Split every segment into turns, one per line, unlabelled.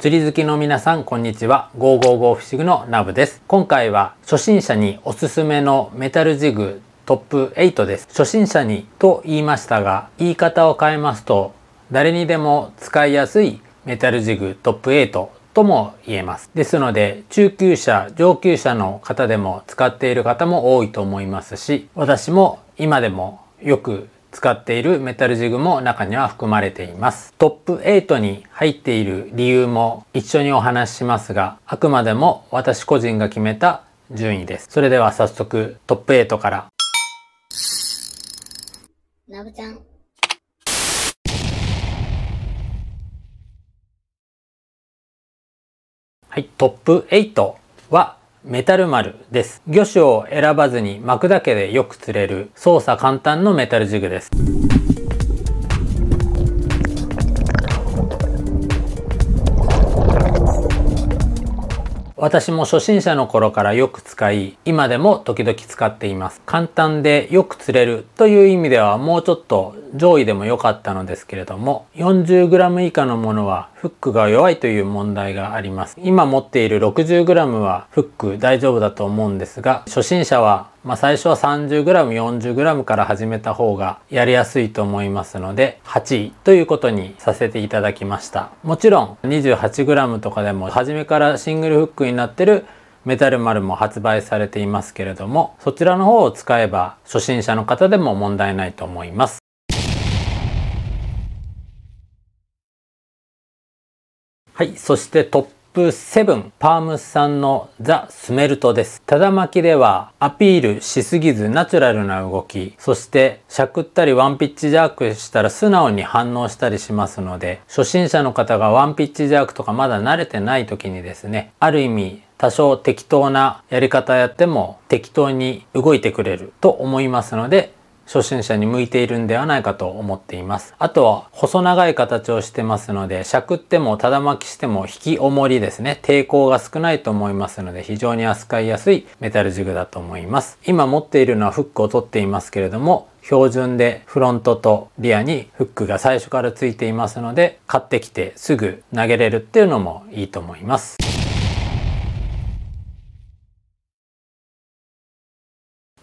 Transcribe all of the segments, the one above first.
釣り好きの皆さん、こんにちは。555フィシグのナブです。今回は初心者におすすめのメタルジグトップ8です。初心者にと言いましたが、言い方を変えますと、誰にでも使いやすいメタルジグトップ8とも言えます。ですので、中級者、上級者の方でも使っている方も多いと思いますし、私も今でもよく使っているメタルジグも中には含まれています。トップ8に入っている理由も一緒にお話ししますが、あくまでも私個人が決めた順位です。それでは早速トップ8から。ちゃん。はい、トップ8はメタル丸です。魚種を選ばずに巻くだけでよく釣れる操作簡単のメタルジグです。私も初心者の頃からよく使い、今でも時々使っています。簡単でよく釣れるという意味ではもうちょっと上位でも良かったのですけれども 40g 以下のものはフックが弱いという問題があります今持っている 60g はフック大丈夫だと思うんですが初心者はまあ、最初は 30g40g から始めた方がやりやすいと思いますので8位ということにさせていただきましたもちろん 28g とかでも初めからシングルフックになってるメタル丸も発売されていますけれどもそちらの方を使えば初心者の方でも問題ないと思いますはい。そしてトップ7、パームスんのザ・スメルトです。ただ巻きではアピールしすぎずナチュラルな動き、そしてしゃくったりワンピッチジャークしたら素直に反応したりしますので、初心者の方がワンピッチジャークとかまだ慣れてない時にですね、ある意味多少適当なやり方やっても適当に動いてくれると思いますので、初心者に向いているんではないかと思っています。あとは細長い形をしてますので、しゃくってもただ巻きしても引き重りですね、抵抗が少ないと思いますので、非常に扱いやすいメタルジグだと思います。今持っているのはフックを取っていますけれども、標準でフロントとリアにフックが最初からついていますので買ってきてすぐ投げれるっていうのもいいと思います。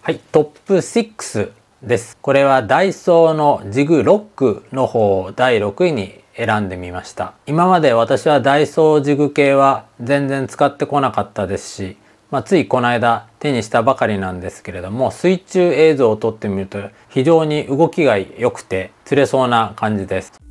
はい、トップ6です。これはダイソーのジグロックの方を第6位に選んでみました。今まで私はダイソージグ系は全然使ってこなかったですし、まあ、ついこの間手にしたばかりなんですけれども水中映像を撮ってみると非常に動きが良くて釣れそうな感じです。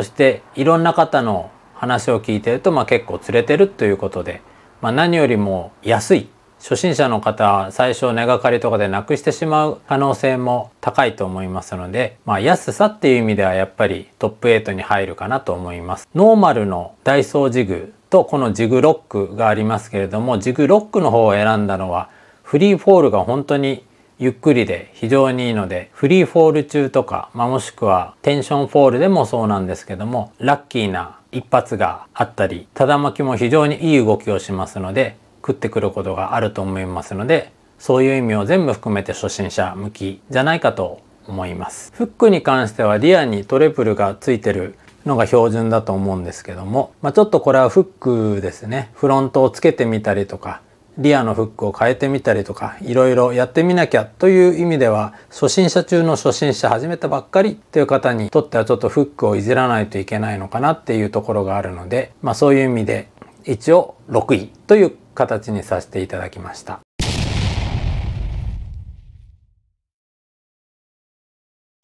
そしていろんな方の話を聞いてると、まあ、結構釣れてるということで、まあ、何よりも安い初心者の方最初根がかりとかでなくしてしまう可能性も高いと思いますので、まあ、安さっていう意味ではやっぱりトップ8に入るかなと思います。ノーマルのダイソージグとこのジグロックがありますけれどもジグロックの方を選んだのはフリーフォールが本当にゆっくりで非常にいいので、フリーフォール中とか、まあ、もしくはテンションフォールでもそうなんですけども、ラッキーな一発があったり、ただ巻きも非常にいい動きをしますので、食ってくることがあると思いますので、そういう意味を全部含めて初心者向きじゃないかと思います。フックに関してはリアにトレプルがついてるのが標準だと思うんですけども、まあ、ちょっとこれはフックですね。フロントをつけてみたりとか、リアのフックを変えてみたりとかいろいろやってみなきゃという意味では初心者中の初心者始めたばっかりという方にとってはちょっとフックをいじらないといけないのかなっていうところがあるので、まあ、そういう意味で一応6位という形にさせていただきました。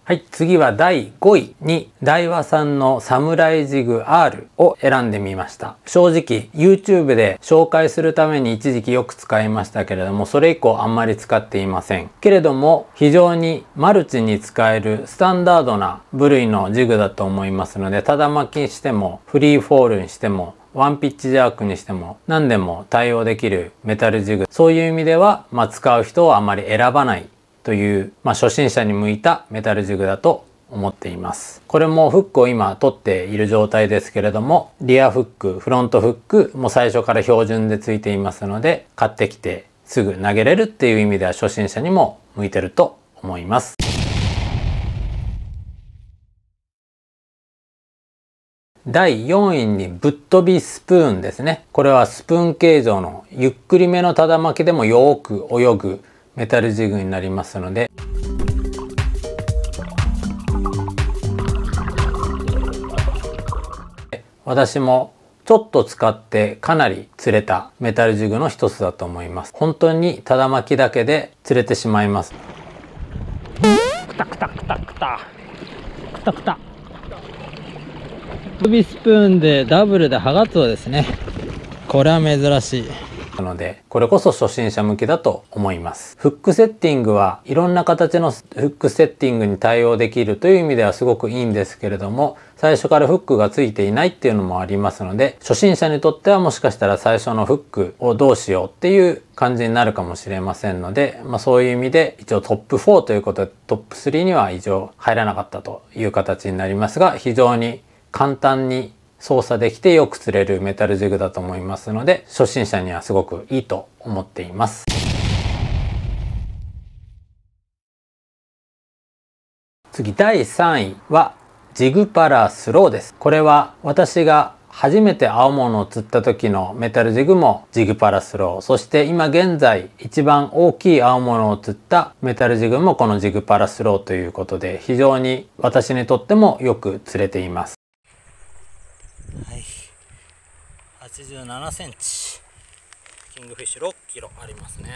はい、次は第5位に、大和さんのサムライジグ R を選んでみました。正直、YouTube で紹介するために一時期よく使いましたけれども、それ以降あんまり使っていません。けれども、非常にマルチに使えるスタンダードな部類のジグだと思いますので、ただ巻きしても、フリーフォールにしても、ワンピッチジャークにしても何でも対応できるメタルジグ。そういう意味では、まあ、使う人をあまり選ばないという、まあ、初心者に向いたメタルジグだと思っています。これもフックを今取っている状態ですけれども、リアフック、フロントフックも最初から標準でついていますので、買ってきてすぐ投げれるっていう意味では初心者にも向いてると思います。第4位にぶっ飛びスプーンですね。これはスプーン形状のゆっくりめのただ巻きでもよく泳ぐメタルジグになりますので私もちょっと使ってかなり釣れたメタルジグの一つだと思います本当にただ巻きだけで釣れてしまいますくたくたくたくたくたくた指スプーンでダブルでハガツオですねこれは珍しいなので、これこそ初心者向けだと思います。フックセッティングはいろんな形のフックセッティングに対応できるという意味ではすごくいいんですけれども、最初からフックがついていないっていうのもありますので、初心者にとってはもしかしたら最初のフックをどうしようっていう感じになるかもしれませんので、まあそういう意味で一応トップ4ということでトップ3には以上入らなかったという形になりますが、非常に簡単に操作できてよく釣れるメタルジグだと思いますので、初心者にはすごくいいと思っています。次、第3位は、ジグパラスローです。これは私が初めて青物を釣った時のメタルジグもジグパラスローそして今現在一番大きい青物を釣ったメタルジグもこのジグパラスローということで非常に私にとってもよく釣れています87センチキングフィッシュ6キロありますね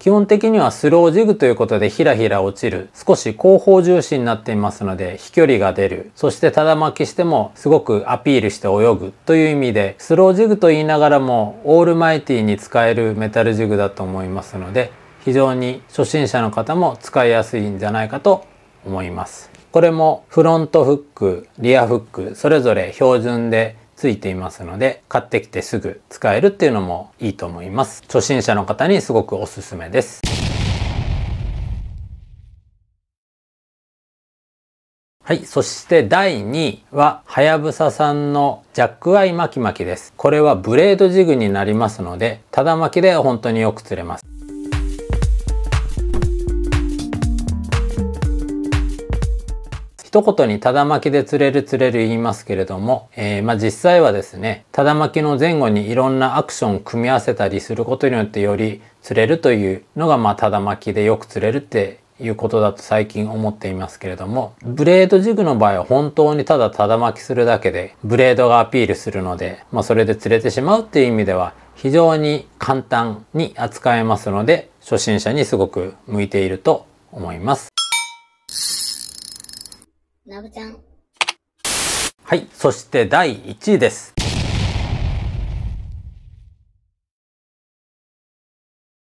基本的にはスロージグということでひらひら落ちる少し後方重視になっていますので飛距離が出るそしてただ巻きしてもすごくアピールして泳ぐという意味でスロージグと言いながらもオールマイティに使えるメタルジグだと思いますので非常に初心者の方も使いやすいんじゃないかと思いますこれもフロントフックリアフックそれぞれ標準でついていますので、買ってきてすぐ使えるっていうのもいいと思います。初心者の方にすごくおすすめです。はい。そして第2位は、はやぶささんのジャックアイ巻き巻きです。これはブレードジグになりますので、ただ巻きで本当によく釣れます。一言にただ巻きで釣れる釣れる言いますけれども、えー、まあ実際はですね、ただ巻きの前後にいろんなアクションを組み合わせたりすることによってより釣れるというのがまあただ巻きでよく釣れるっていうことだと最近思っていますけれどもブレードジグの場合は本当にただただ巻きするだけでブレードがアピールするので、まあ、それで釣れてしまうっていう意味では非常に簡単に扱えますので初心者にすごく向いていると思います。なぶちゃん。はい。そして第1位です。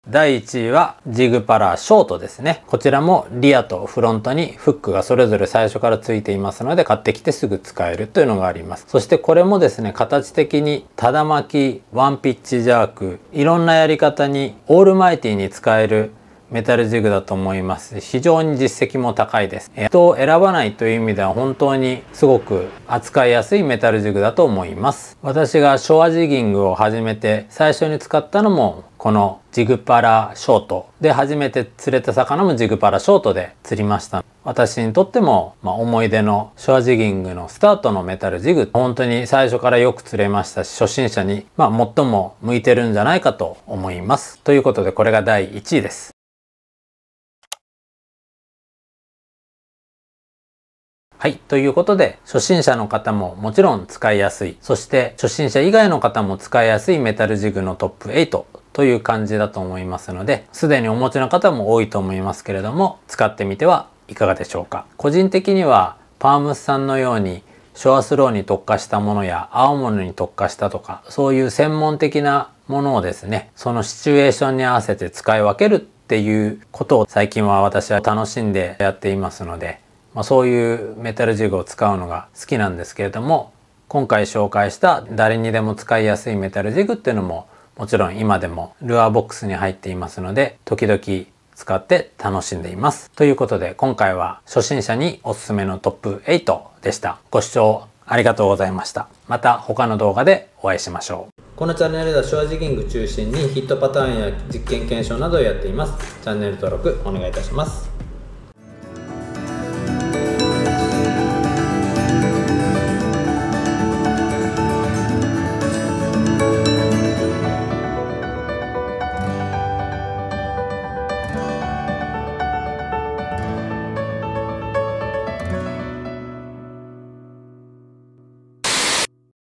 第1位はジグパラショートですね。こちらもリアとフロントにフックがそれぞれ最初から付いていますので買ってきてすぐ使えるというのがあります。そしてこれもですね、形的にただ巻き、ワンピッチジャーク、いろんなやり方にオールマイティに使えるメタルジグだと思います非常に実績も高いです人を選ばないという意味では本当にすごく扱いやすいメタルジグだと思います私がショアジギングを始めて最初に使ったのもこのジグパラショートで初めて釣れた魚もジグパラショートで釣りました私にとっても、まあ、思い出のショアジギングのスタートのメタルジグ本当に最初からよく釣れましたし初心者に、まあ、最も向いてるんじゃないかと思いますということでこれが第1位ですはい。ということで、初心者の方ももちろん使いやすい、そして初心者以外の方も使いやすいメタルジグのトップ8という感じだと思いますので、すでにお持ちの方も多いと思いますけれども、使ってみてはいかがでしょうか。個人的には、パームスさんのように、ショアスローに特化したものや、青物に特化したとか、そういう専門的なものをですね、そのシチュエーションに合わせて使い分けるっていうことを最近は私は楽しんでやっていますので、まあ、そういうメタルジグを使うのが好きなんですけれども今回紹介した誰にでも使いやすいメタルジグっていうのももちろん今でもルアーボックスに入っていますので時々使って楽しんでいます。ということで今回は初心者におすすめのトップ8でした。ご視聴ありがとうございました。また他の動画でお会いしましょう。このチャンネルではショアジギング中心にヒットパターンや実験検証などをやっています。チャンネル登録お願いいたします。